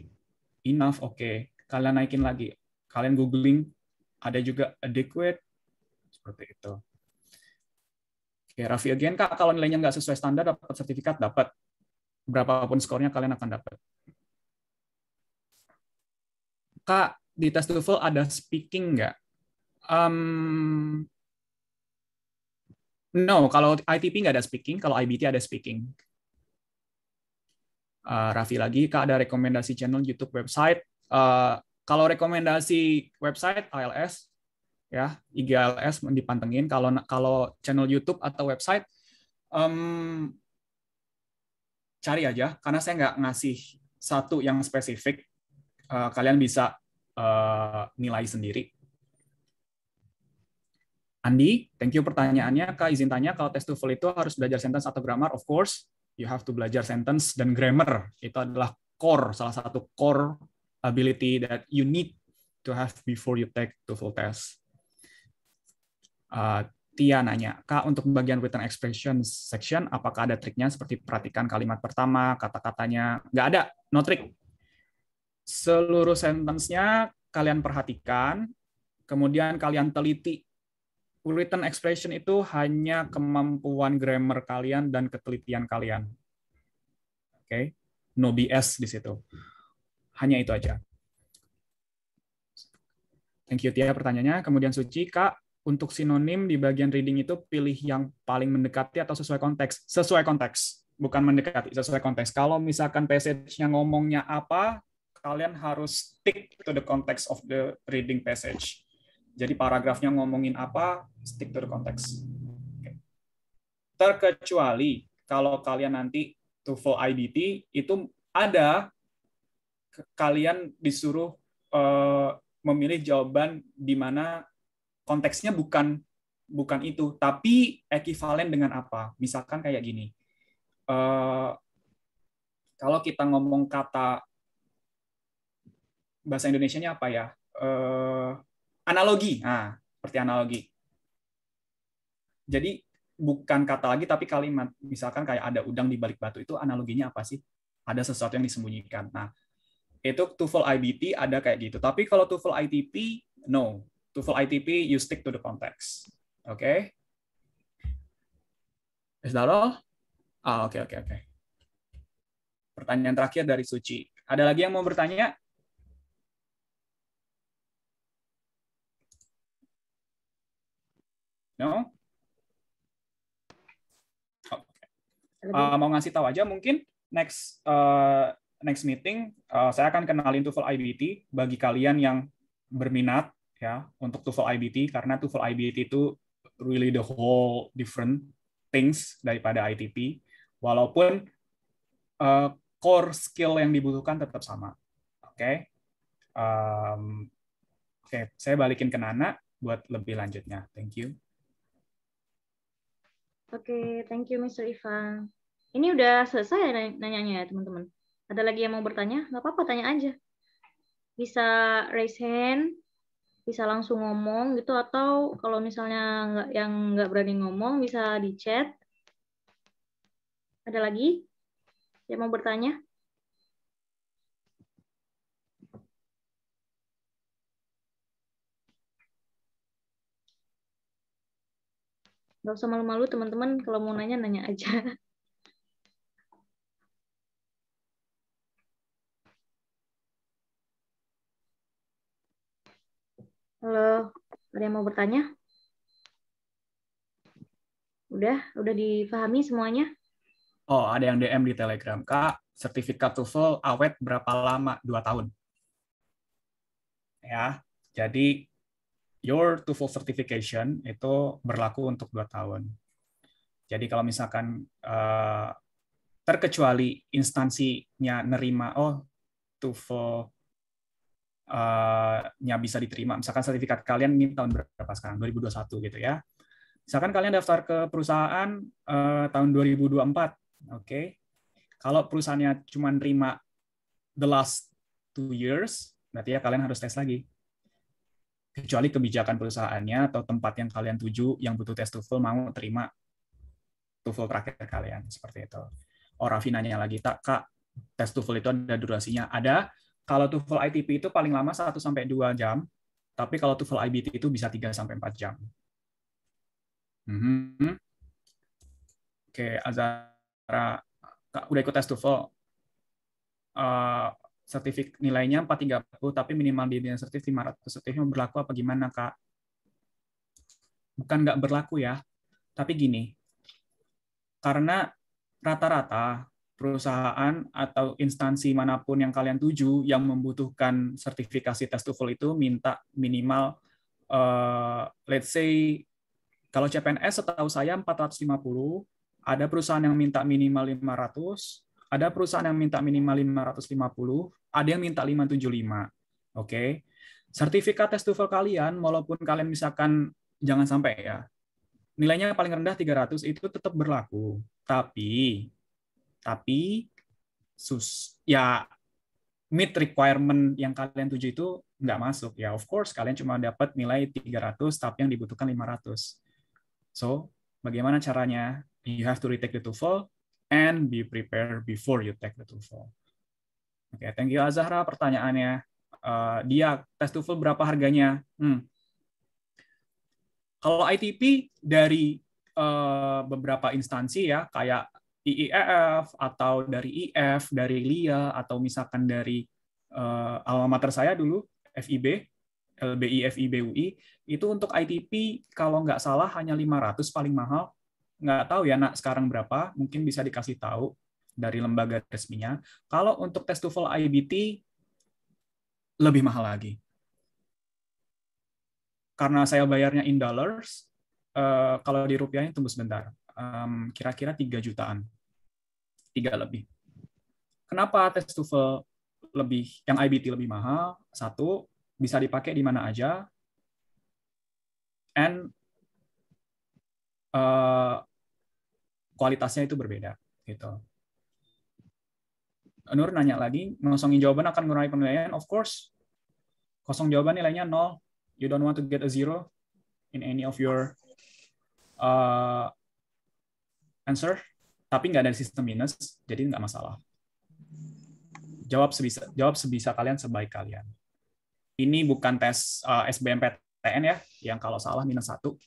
Enough, oke. Okay. Kalian naikin lagi. Kalian googling. Ada juga adequate seperti itu. Oke, okay, Raffi again, Kak, kalau nilainya nggak sesuai standar, dapat sertifikat, dapat. Berapapun skornya, kalian akan dapat. Kak, di tes TOEFL ada speaking nggak? Um, no, kalau ITP nggak ada speaking, kalau IBT ada speaking. Uh, Raffi lagi, Kak ada rekomendasi channel YouTube website. Uh, kalau rekomendasi website ILS, ya IGLS dipantengin. Kalau kalau channel YouTube atau website, um, cari aja, karena saya nggak ngasih satu yang spesifik uh, kalian bisa uh, nilai sendiri. Andi, thank you pertanyaannya. Kak, izin tanya, kalau tes TOEFL itu harus belajar sentence atau grammar? Of course, you have to belajar sentence dan grammar. Itu adalah core, salah satu core ability that you need to have before you take TOEFL test. Uh, Tia nanya, Kak, untuk bagian written expression section, apakah ada triknya seperti perhatikan kalimat pertama, kata-katanya? Nggak ada, no trick seluruh sentence-nya kalian perhatikan, kemudian kalian teliti. Written expression itu hanya kemampuan grammar kalian dan ketelitian kalian. Oke, okay? no BS di situ. Hanya itu aja. Thank you Tia pertanyaannya. Kemudian Suci, Kak, untuk sinonim di bagian reading itu pilih yang paling mendekati atau sesuai konteks? Sesuai konteks, bukan mendekati, sesuai konteks. Kalau misalkan passage-nya ngomongnya apa, kalian harus stick to the context of the reading passage. Jadi paragrafnya ngomongin apa, stick to the context. Terkecuali kalau kalian nanti TOEFL IDT itu ada kalian disuruh uh, memilih jawaban di mana konteksnya bukan bukan itu, tapi ekivalen dengan apa? Misalkan kayak gini. Uh, kalau kita ngomong kata bahasa Indonesia-nya apa ya? Uh, analogi. Nah, seperti analogi. Jadi bukan kata lagi tapi kalimat. Misalkan kayak ada udang di balik batu itu analoginya apa sih? Ada sesuatu yang disembunyikan. Nah, itu TOEFL IBT ada kayak gitu. Tapi kalau TOEFL ITP, no. TOEFL ITP you stick to the context. Oke. Okay? Is that all? Ah, oke okay, oke okay, oke. Okay. Pertanyaan terakhir dari Suci. Ada lagi yang mau bertanya? No? Oh, okay. Uh, mau ngasih tahu aja mungkin next uh, next meeting uh, saya akan kenalin TOEFL IBT bagi kalian yang berminat ya untuk TOEFL IBT karena TOEFL IBT itu really the whole different things daripada ITP walaupun uh, core skill yang dibutuhkan tetap sama. Oke. Okay? Um, Oke, okay, saya balikin ke Nana buat lebih lanjutnya. Thank you. Oke, thank you Mr. Iva. Ini udah selesai ya nanya nanyanya ya teman-teman. Ada lagi yang mau bertanya? Gak apa-apa, tanya aja. Bisa raise hand, bisa langsung ngomong gitu, atau kalau misalnya yang nggak berani ngomong bisa di chat. Ada lagi yang mau bertanya? nggak usah malu-malu teman-teman kalau mau nanya nanya aja Halo, ada yang mau bertanya? Udah, udah dipahami semuanya? Oh, ada yang DM di Telegram, Kak. Sertifikat TOEFL awet berapa lama? Dua tahun. Ya, jadi your TOEFL certification itu berlaku untuk dua tahun. Jadi kalau misalkan eh, terkecuali instansinya nerima, oh TOEFL eh, nya bisa diterima. Misalkan sertifikat kalian ini tahun berapa sekarang? 2021 gitu ya. Misalkan kalian daftar ke perusahaan uh, tahun 2024, oke. Okay. Kalau perusahaannya cuma nerima the last two years, berarti ya kalian harus tes lagi kecuali kebijakan perusahaannya atau tempat yang kalian tuju yang butuh tes TOEFL mau terima TOEFL terakhir kalian seperti itu. Oh nanya lagi, tak kak tes TOEFL itu ada durasinya. Ada kalau TOEFL ITP itu paling lama 1 sampai 2 jam, tapi kalau TOEFL IBT itu bisa 3 sampai 4 jam. Mm -hmm. Oke, Azara, kak, udah ikut tes TOEFL. Uh, sertifik nilainya 430 tapi minimal di dinas sertif 500 sertifnya berlaku apa gimana kak? Bukan nggak berlaku ya, tapi gini, karena rata-rata perusahaan atau instansi manapun yang kalian tuju yang membutuhkan sertifikasi tes TOEFL itu minta minimal uh, let's say kalau CPNS setahu saya 450, ada perusahaan yang minta minimal 500, ada perusahaan yang minta minimal 550, ada yang minta 575. Oke. Okay? Sertifikat tes TOEFL kalian walaupun kalian misalkan jangan sampai ya. Nilainya paling rendah 300 itu tetap berlaku. Tapi tapi sus ya meet requirement yang kalian tuju itu nggak masuk ya of course kalian cuma dapat nilai 300 tapi yang dibutuhkan 500 so bagaimana caranya you have to retake the TOEFL and be prepared before you take the TOEFL. Oke, okay, thank you Azahra pertanyaannya. Uh, dia tes TOEFL berapa harganya? Hmm. Kalau ITP dari uh, beberapa instansi ya, kayak IEF atau dari IF, dari LIA atau misalkan dari uh, eh, alamater saya dulu FIB, LBI FIB UI, itu untuk ITP kalau nggak salah hanya 500 paling mahal nggak tahu ya nak sekarang berapa, mungkin bisa dikasih tahu dari lembaga resminya. Kalau untuk tes TOEFL IBT lebih mahal lagi. Karena saya bayarnya in dollars, eh, kalau di rupiahnya tunggu sebentar. kira-kira 3 jutaan. tiga lebih. Kenapa tes TOEFL lebih yang IBT lebih mahal? Satu, bisa dipakai di mana aja. And Eh, kualitasnya itu berbeda gitu. Nur nanya lagi, ngosongin jawaban akan mengurangi penilaian, of course. Kosong jawaban nilainya nol. You don't want to get a zero in any of your uh, answer. Tapi nggak ada sistem minus, jadi nggak masalah. Jawab sebisa, jawab sebisa kalian sebaik kalian. Ini bukan tes uh, eh, SBMPTN ya, yang kalau salah minus satu.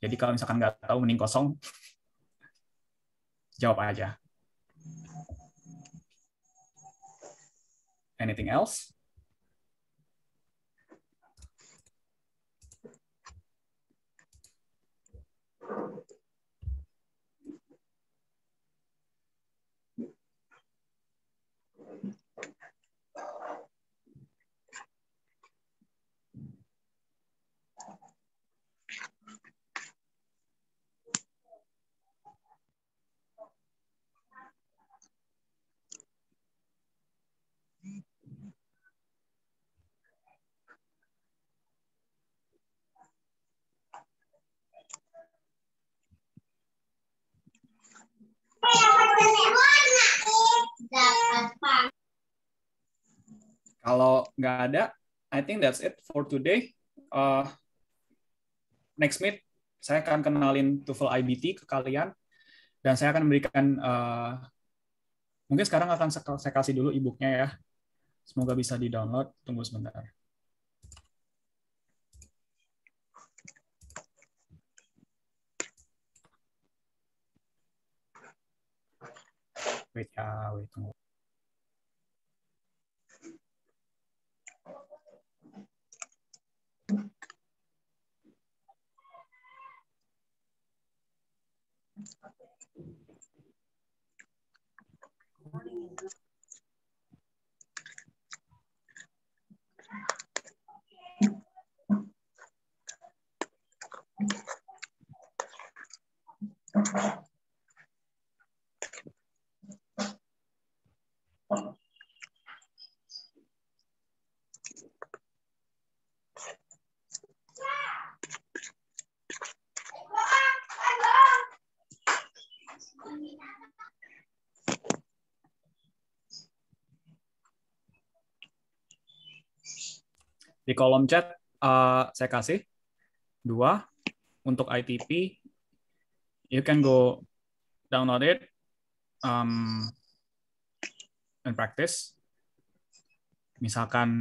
Jadi kalau misalkan nggak tahu mending kosong, jawab aja. Anything else? Kalau nggak ada, I think that's it for today. Uh, next meet, saya akan kenalin TOEFL IBT ke kalian, dan saya akan memberikan, uh, mungkin sekarang akan saya kasih dulu e ya. Semoga bisa di-download. Tunggu sebentar. 为家，为中国。Di kolom chat uh, saya kasih dua untuk ITP. You can go download it um, and practice. Misalkan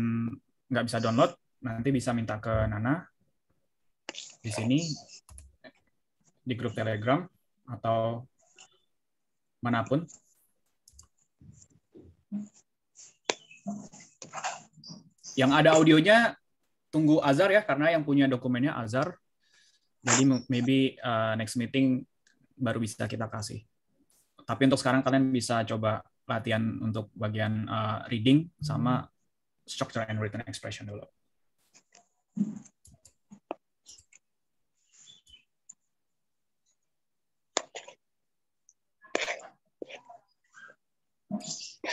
nggak bisa download, nanti bisa minta ke Nana di sini di grup Telegram atau manapun. Yang ada audionya tunggu Azar ya karena yang punya dokumennya Azar. Jadi maybe uh, next meeting baru bisa kita kasih. Tapi untuk sekarang kalian bisa coba latihan untuk bagian uh, reading sama structure and written expression dulu.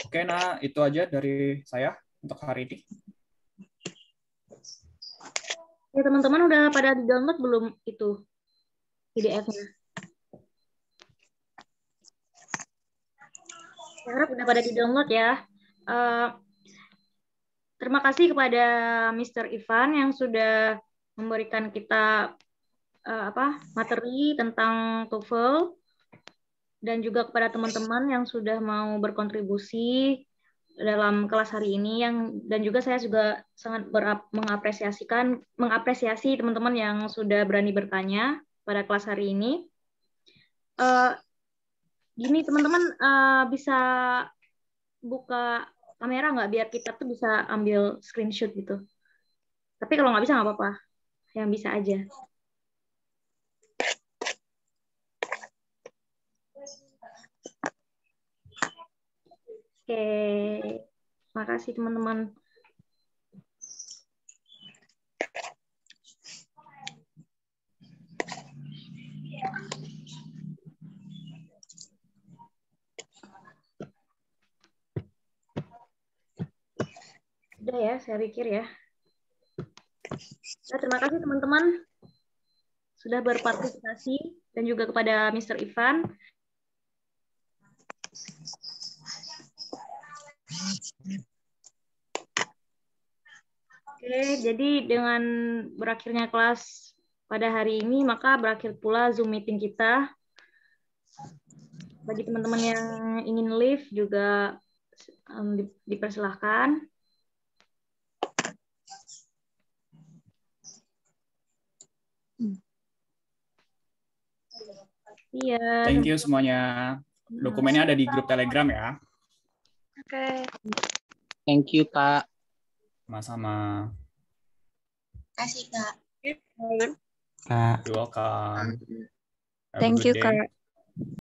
Oke, nah itu aja dari saya untuk hari ini. Ya teman-teman udah pada di download belum itu PDF-nya? Saya harap udah pada di download ya. Uh, terima kasih kepada Mr. Ivan yang sudah memberikan kita uh, apa materi tentang TOEFL dan juga kepada teman-teman yang sudah mau berkontribusi dalam kelas hari ini yang dan juga saya juga sangat berap, mengapresiasikan mengapresiasi teman-teman yang sudah berani bertanya pada kelas hari ini. Uh, gini teman-teman uh, bisa buka kamera nggak biar kita tuh bisa ambil screenshot gitu. Tapi kalau nggak bisa nggak apa-apa, yang bisa aja. Oke, terima kasih teman-teman. Sudah ya, saya pikir ya. Nah, terima kasih teman-teman sudah berpartisipasi dan juga kepada Mr. Ivan. Oke, jadi dengan berakhirnya kelas pada hari ini, maka berakhir pula Zoom meeting kita. Bagi teman-teman yang ingin leave juga um, dipersilahkan. Iya. Thank you semuanya. Dokumennya ada di grup Telegram ya okay. thank you kak sama-sama kasih kak kak you're welcome thank you kak